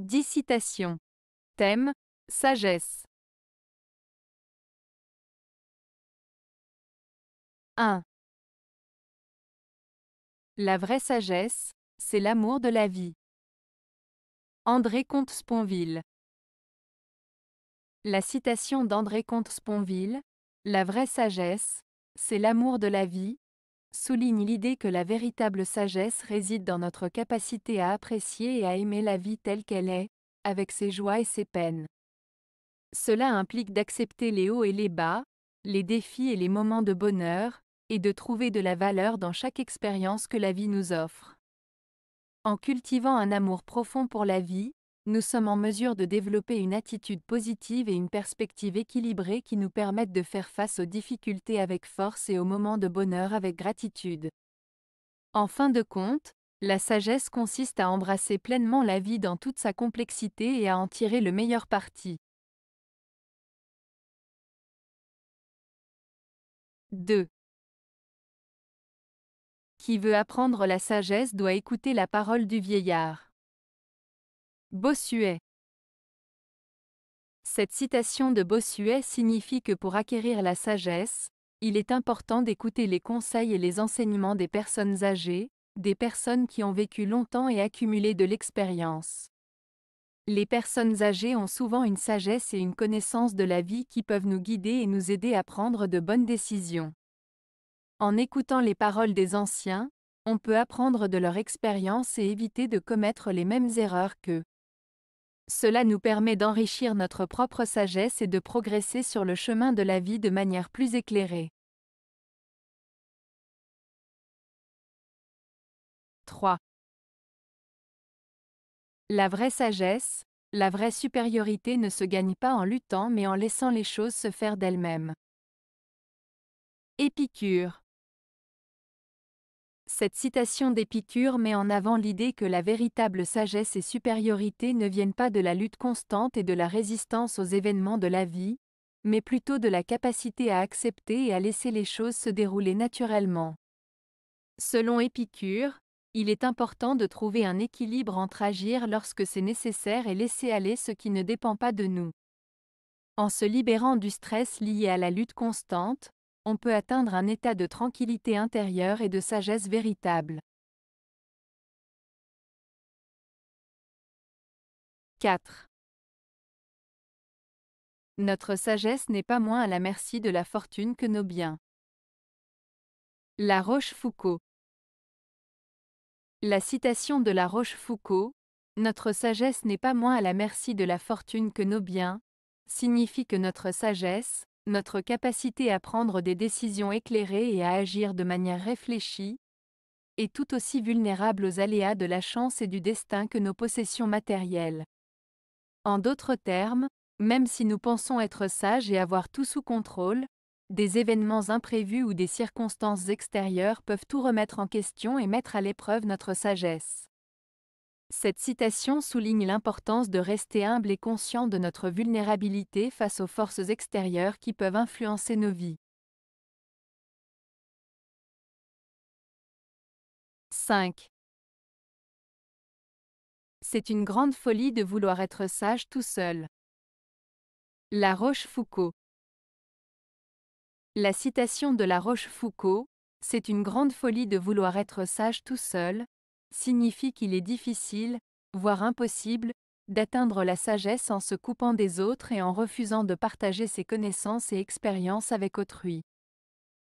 10 citations. Thème Sagesse. 1. La vraie sagesse, c'est l'amour de la vie. André Comte-Sponville. La citation d'André Comte-Sponville La vraie sagesse, c'est l'amour de la vie, souligne l'idée que la véritable sagesse réside dans notre capacité à apprécier et à aimer la vie telle qu'elle est, avec ses joies et ses peines. Cela implique d'accepter les hauts et les bas, les défis et les moments de bonheur, et de trouver de la valeur dans chaque expérience que la vie nous offre. En cultivant un amour profond pour la vie, nous sommes en mesure de développer une attitude positive et une perspective équilibrée qui nous permettent de faire face aux difficultés avec force et aux moments de bonheur avec gratitude. En fin de compte, la sagesse consiste à embrasser pleinement la vie dans toute sa complexité et à en tirer le meilleur parti. 2. Qui veut apprendre la sagesse doit écouter la parole du vieillard. Bossuet Cette citation de Bossuet signifie que pour acquérir la sagesse, il est important d'écouter les conseils et les enseignements des personnes âgées, des personnes qui ont vécu longtemps et accumulé de l'expérience. Les personnes âgées ont souvent une sagesse et une connaissance de la vie qui peuvent nous guider et nous aider à prendre de bonnes décisions. En écoutant les paroles des anciens, on peut apprendre de leur expérience et éviter de commettre les mêmes erreurs qu'eux. Cela nous permet d'enrichir notre propre sagesse et de progresser sur le chemin de la vie de manière plus éclairée. 3. La vraie sagesse, la vraie supériorité ne se gagne pas en luttant mais en laissant les choses se faire d'elles-mêmes. Épicure cette citation d'Épicure met en avant l'idée que la véritable sagesse et supériorité ne viennent pas de la lutte constante et de la résistance aux événements de la vie, mais plutôt de la capacité à accepter et à laisser les choses se dérouler naturellement. Selon Épicure, il est important de trouver un équilibre entre agir lorsque c'est nécessaire et laisser aller ce qui ne dépend pas de nous. En se libérant du stress lié à la lutte constante, on peut atteindre un état de tranquillité intérieure et de sagesse véritable. 4. Notre sagesse n'est pas moins à la merci de la fortune que nos biens. La Rochefoucauld La citation de La Rochefoucauld, Notre sagesse n'est pas moins à la merci de la fortune que nos biens, signifie que notre sagesse, notre capacité à prendre des décisions éclairées et à agir de manière réfléchie, est tout aussi vulnérable aux aléas de la chance et du destin que nos possessions matérielles. En d'autres termes, même si nous pensons être sages et avoir tout sous contrôle, des événements imprévus ou des circonstances extérieures peuvent tout remettre en question et mettre à l'épreuve notre sagesse. Cette citation souligne l'importance de rester humble et conscient de notre vulnérabilité face aux forces extérieures qui peuvent influencer nos vies. 5. C'est une grande folie de vouloir être sage tout seul. La Rochefoucauld. La citation de La Rochefoucauld, c'est une grande folie de vouloir être sage tout seul, signifie qu'il est difficile, voire impossible, d'atteindre la sagesse en se coupant des autres et en refusant de partager ses connaissances et expériences avec autrui.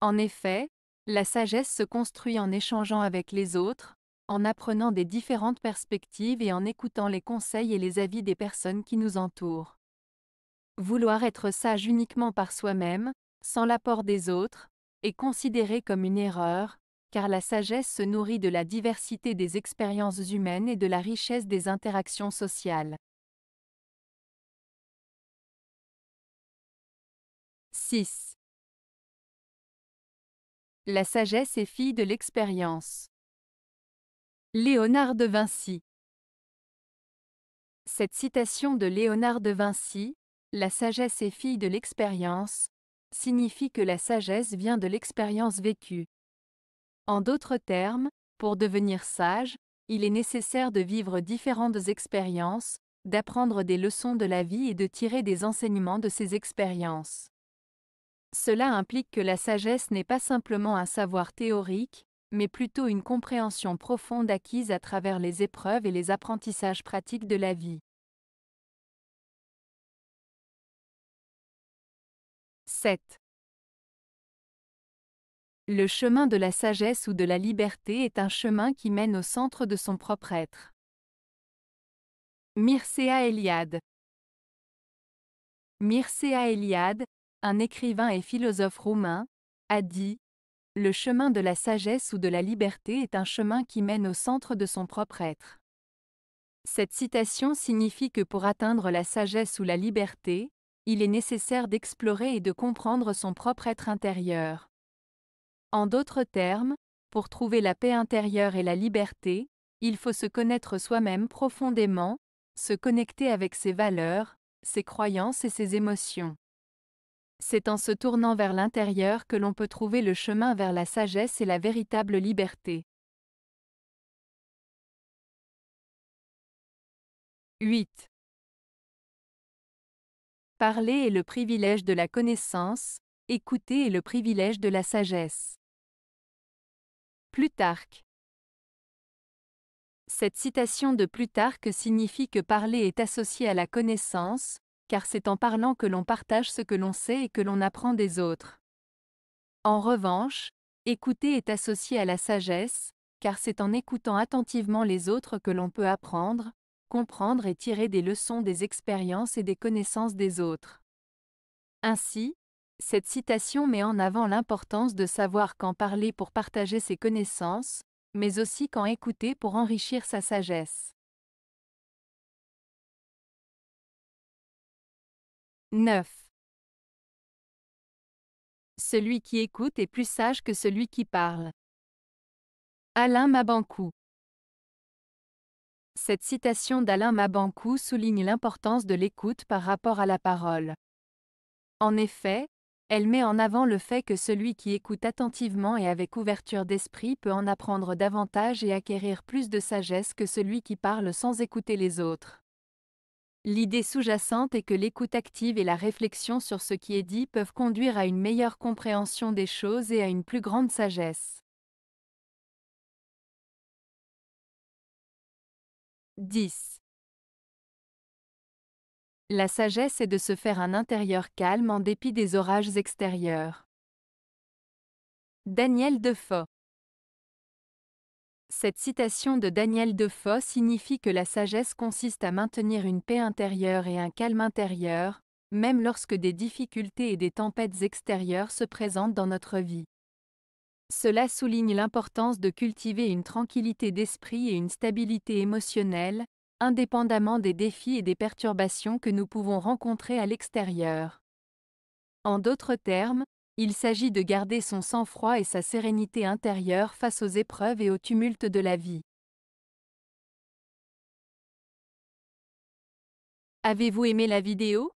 En effet, la sagesse se construit en échangeant avec les autres, en apprenant des différentes perspectives et en écoutant les conseils et les avis des personnes qui nous entourent. Vouloir être sage uniquement par soi-même, sans l'apport des autres, est considéré comme une erreur, car la sagesse se nourrit de la diversité des expériences humaines et de la richesse des interactions sociales. 6. La sagesse est fille de l'expérience. Léonard de Vinci Cette citation de Léonard de Vinci, La sagesse est fille de l'expérience, signifie que la sagesse vient de l'expérience vécue. En d'autres termes, pour devenir sage, il est nécessaire de vivre différentes expériences, d'apprendre des leçons de la vie et de tirer des enseignements de ces expériences. Cela implique que la sagesse n'est pas simplement un savoir théorique, mais plutôt une compréhension profonde acquise à travers les épreuves et les apprentissages pratiques de la vie. « 7. Le chemin de la sagesse ou de la liberté est un chemin qui mène au centre de son propre être. Mircea Eliade Mircea Eliade, un écrivain et philosophe roumain, a dit Le chemin de la sagesse ou de la liberté est un chemin qui mène au centre de son propre être. Cette citation signifie que pour atteindre la sagesse ou la liberté, il est nécessaire d'explorer et de comprendre son propre être intérieur. En d'autres termes, pour trouver la paix intérieure et la liberté, il faut se connaître soi-même profondément, se connecter avec ses valeurs, ses croyances et ses émotions. C'est en se tournant vers l'intérieur que l'on peut trouver le chemin vers la sagesse et la véritable liberté. 8. Parler est le privilège de la connaissance, écouter est le privilège de la sagesse. Plutarque. Cette citation de Plutarque signifie que parler est associé à la connaissance, car c'est en parlant que l'on partage ce que l'on sait et que l'on apprend des autres. En revanche, écouter est associé à la sagesse, car c'est en écoutant attentivement les autres que l'on peut apprendre, comprendre et tirer des leçons des expériences et des connaissances des autres. Ainsi, cette citation met en avant l'importance de savoir quand parler pour partager ses connaissances, mais aussi quand écouter pour enrichir sa sagesse. 9. Celui qui écoute est plus sage que celui qui parle. Alain Mabankou Cette citation d'Alain Mabankou souligne l'importance de l'écoute par rapport à la parole. En effet, elle met en avant le fait que celui qui écoute attentivement et avec ouverture d'esprit peut en apprendre davantage et acquérir plus de sagesse que celui qui parle sans écouter les autres. L'idée sous-jacente est que l'écoute active et la réflexion sur ce qui est dit peuvent conduire à une meilleure compréhension des choses et à une plus grande sagesse. 10. La sagesse est de se faire un intérieur calme en dépit des orages extérieurs. Daniel Defoe Cette citation de Daniel Defoe signifie que la sagesse consiste à maintenir une paix intérieure et un calme intérieur, même lorsque des difficultés et des tempêtes extérieures se présentent dans notre vie. Cela souligne l'importance de cultiver une tranquillité d'esprit et une stabilité émotionnelle, indépendamment des défis et des perturbations que nous pouvons rencontrer à l'extérieur. En d'autres termes, il s'agit de garder son sang-froid et sa sérénité intérieure face aux épreuves et aux tumultes de la vie. Avez-vous aimé la vidéo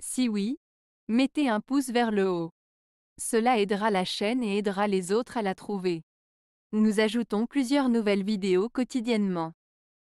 Si oui, mettez un pouce vers le haut. Cela aidera la chaîne et aidera les autres à la trouver. Nous ajoutons plusieurs nouvelles vidéos quotidiennement.